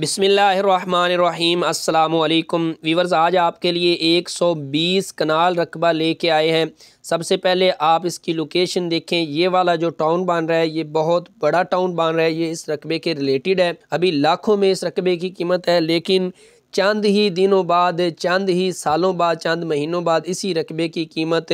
बिसमीम् अल्लाम वीवर्स आज आपके लिए 120 कनाल रकबा लेके आए हैं सबसे पहले आप इसकी लोकेशन देखें ये वाला जो टाउन बन रहा है ये बहुत बड़ा टाउन बन रहा है ये इस रकबे के रिलेटेड है अभी लाखों में इस रकबे की कीमत है लेकिन चंद ही दिनों बाद चंद ही सालों बाद चंद महीनों बाद इसी रकबे की कीमत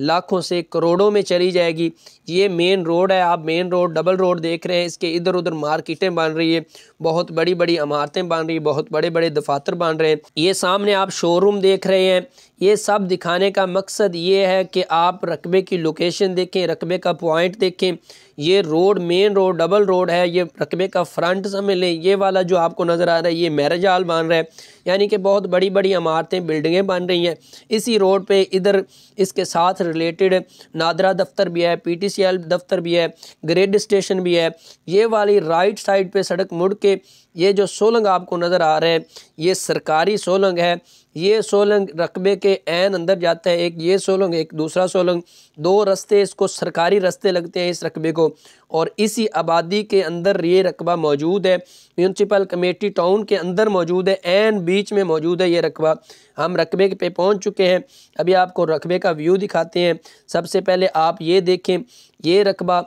लाखों से करोड़ों में चली जाएगी ये मेन रोड है आप मेन रोड डबल रोड देख रहे हैं इसके इधर उधर मार्केटें बन रही है बहुत बड़ी बड़ी इमारतें बन रही है बहुत बड़े बड़े दफातर बन रहे हैं ये सामने आप शोरूम देख रहे हैं ये सब दिखाने का मकसद ये है कि आप रकबे की लोकेशन देखें रकबे का पॉइंट देखें ये road main road double road है ये रकबे का फ्रंट समझ लें ये वाला जो आपको नज़र आ रहा है ये मैरिज हाल बन रहा है यानी कि बहुत बड़ी बड़ी इमारतें बिल्डिंगें बन रही हैं इसी रोड पे इधर इसके साथ रिलेटेड नादरा दफ्तर भी है पीटीसीएल दफ्तर भी है ग्रेड स्टेशन भी है ये वाली राइट साइड पे सड़क मुड़ के ये जो सोलंग आपको नज़र आ रहे हैं ये सरकारी सोलंग है ये सोलंग रकबे के एन अंदर जाता है एक ये सोलंग एक दूसरा सोलंग दो रस्ते इसको सरकारी रस्ते लगते हैं इस रकबे को और इसी आबादी के अंदर ये रकबा मौजूद है म्यूनसिपल कमेटी टाउन के अंदर मौजूद है एन बीच में मौजूद है ये रकबा हम रकबे पे पहुंच चुके हैं अभी आपको रकबे का व्यू दिखाते हैं सबसे पहले आप ये देखें ये रकबा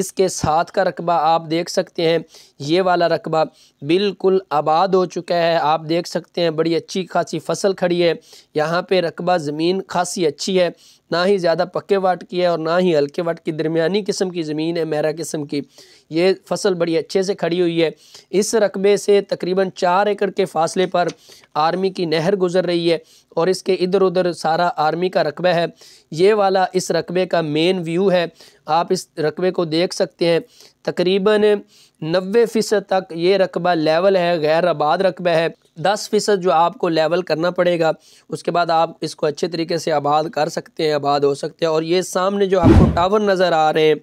इसके साथ का रकबा आप देख सकते हैं ये वाला रकबा बिल्कुल आबाद हो चुका है आप देख सकते हैं बड़ी अच्छी खासी फसल खड़ी है यहाँ पे रकबा ज़मीन खासी अच्छी है ना ही ज़्यादा पक्के वाट की है और ना ही हल्के वाट की दरमियानी किस्म की ज़मीन है मेरा किस्म की ये फसल बड़ी अच्छे से खड़ी हुई है इस रकबे से तकरीबन चार एकड़ के फासले पर आर्मी की नहर गुजर रही है और इसके इधर उधर सारा आर्मी का रकबा है ये वाला इस रकबे का मेन व्यू है आप इस रकबे को देख सकते हैं तकरीबन नबे फ़ीसद तक ये रकबा लेवल है गैर आबाद रकबा है दस फ़ीसद जो आपको लेवल करना पड़ेगा उसके बाद आप इसको अच्छे तरीके से आबाद कर सकते हैं आबाद हो सकते हैं और ये सामने जो आपको टावर नज़र आ रहे हैं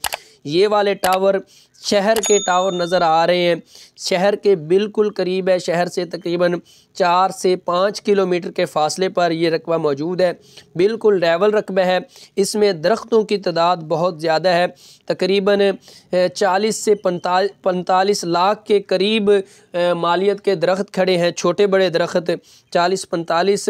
ये वाले टावर शहर के टावर नज़र आ रहे हैं शहर के बिल्कुल करीब है शहर से तकरीबन चार से पाँच किलोमीटर के फासले पर यह रकबा मौजूद है बिल्कुल रेवल रकबा है इसमें दरख्तों की तादाद बहुत ज़्यादा है तकरीबन चालीस से पैंतालीस लाख के करीब मालियत के दरख्त खड़े हैं छोटे बड़े दरख्त चालीस पैंतालीस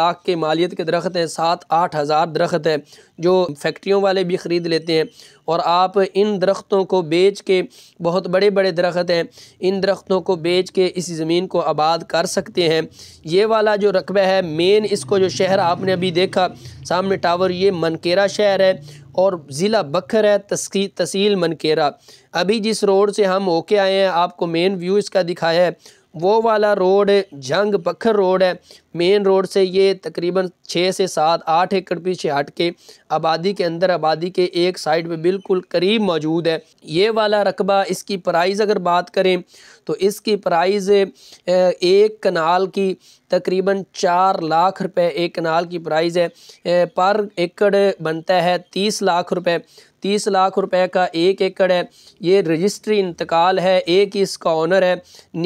लाख के मालियत के दरख्त हैं सात आठ हज़ार दरख्त हैं जो फैक्ट्रियों वाले भी ख़रीद लेते हैं और आप इन दरख्तों को बेच बेच के बहुत बड़े बड़े दरख्त हैं इन दरख्तों को बेच के इस ज़मीन को आबाद कर सकते हैं ये वाला जो रकबा है मेन इसको जो शहर आपने अभी देखा सामने टावर ये मनकेरा शहर है और ज़िला बखर है तस्की तसील मनकेरा अभी जिस रोड से हम होके आए हैं आपको मेन व्यू इसका दिखाया है वो वाला रोड जंग बखर रोड है मेन रोड से ये तकरीबन छः से सात आठ एकड़ पीछे हट के आबादी के अंदर आबादी के एक साइड में बिल्कुल करीब मौजूद है ये वाला रकबा इसकी प्राइस अगर बात करें तो इसकी प्राइस एक कनाल की तकरीबन चार लाख रुपए एक कनाल की प्राइस है पर एकड़ बनता है तीस लाख रुपए तीस लाख रुपए का एक एकड़ है ये रजिस्ट्री इंतकाल है एक ही इसका ऑनर है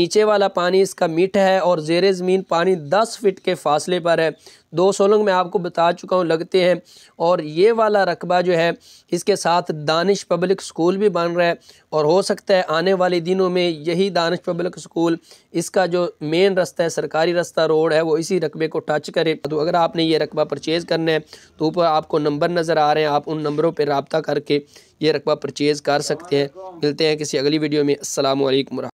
नीचे वाला पानी इसका मीठा है और जेर ज़मीन पानी दस फिट के फासले पर है दो सोलंग मैं आपको बता चुका हूँ लगते हैं और ये वाला रकबा जो है इसके साथ दानिश पब्लिक स्कूल भी बन रहा है और हो सकता है आने वाले दिनों में यही दानिश पब्लिक स्कूल इसका जो मेन रास्ता है सरकारी रास्ता रोड है वो इसी रकबे को टच करे तो अगर आपने ये रकबा परचेज़ करना है तो ऊपर आपको नंबर नज़र आ रहे हैं आप उन नंबरों पर रबता करके ये रकबा परचेज़ कर सकते हैं मिलते हैं किसी अगली वीडियो में असलम